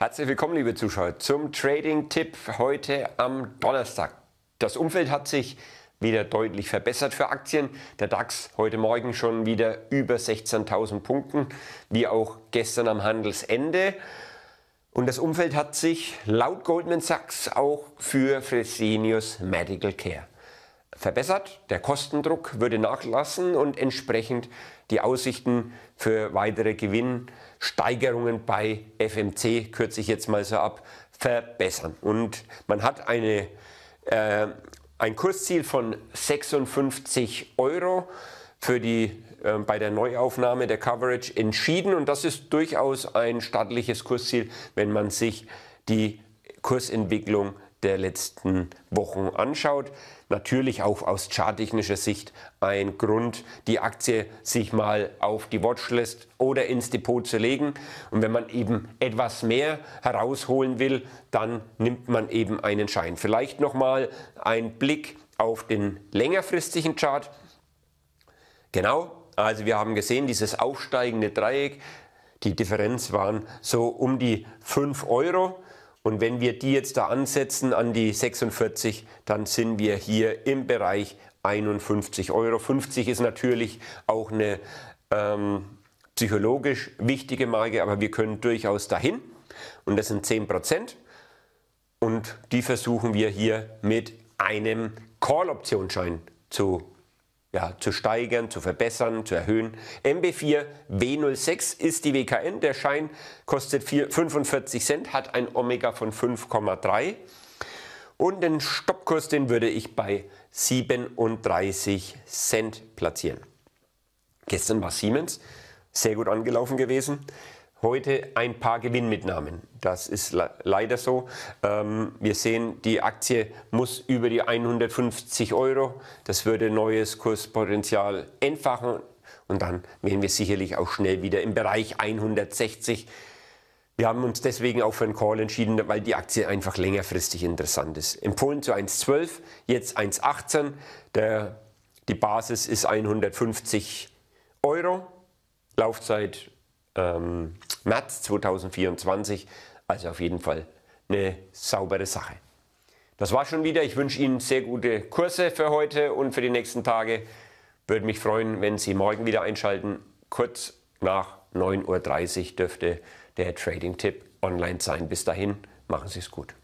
Herzlich willkommen, liebe Zuschauer, zum Trading-Tipp heute am Donnerstag. Das Umfeld hat sich wieder deutlich verbessert für Aktien. Der DAX heute Morgen schon wieder über 16.000 Punkten, wie auch gestern am Handelsende. Und das Umfeld hat sich laut Goldman Sachs auch für Fresenius Medical Care verbessert, der Kostendruck würde nachlassen und entsprechend die Aussichten für weitere Gewinnsteigerungen bei FMC, kürze ich jetzt mal so ab, verbessern. Und man hat eine, äh, ein Kursziel von 56 Euro für die äh, bei der Neuaufnahme der Coverage entschieden und das ist durchaus ein stattliches Kursziel, wenn man sich die Kursentwicklung anschaut der letzten Wochen anschaut. Natürlich auch aus charttechnischer Sicht ein Grund, die Aktie sich mal auf die Watchlist oder ins Depot zu legen. Und wenn man eben etwas mehr herausholen will, dann nimmt man eben einen Schein. Vielleicht nochmal ein Blick auf den längerfristigen Chart. Genau, also wir haben gesehen, dieses aufsteigende Dreieck, die Differenz waren so um die 5 Euro. Und wenn wir die jetzt da ansetzen an die 46, dann sind wir hier im Bereich 51 Euro. 50 ist natürlich auch eine ähm, psychologisch wichtige Marke, aber wir können durchaus dahin. Und das sind 10 Prozent. Und die versuchen wir hier mit einem Call-Optionsschein zu ja, zu steigern, zu verbessern, zu erhöhen. MB4 W06 ist die WKN. Der Schein kostet 4, 45 Cent, hat ein Omega von 5,3. Und den Stoppkurs, den würde ich bei 37 Cent platzieren. Gestern war Siemens sehr gut angelaufen gewesen heute ein paar Gewinnmitnahmen. Das ist leider so. Ähm, wir sehen, die Aktie muss über die 150 Euro. Das würde neues Kurspotenzial entfachen. Und dann wären wir sicherlich auch schnell wieder im Bereich 160. Wir haben uns deswegen auch für einen Call entschieden, weil die Aktie einfach längerfristig interessant ist. Empfohlen zu 1,12, jetzt 1,18. die Basis ist 150 Euro. Laufzeit ähm, März 2024. Also auf jeden Fall eine saubere Sache. Das war schon wieder. Ich wünsche Ihnen sehr gute Kurse für heute und für die nächsten Tage. Würde mich freuen, wenn Sie morgen wieder einschalten. Kurz nach 9.30 Uhr dürfte der Trading-Tipp online sein. Bis dahin, machen Sie es gut.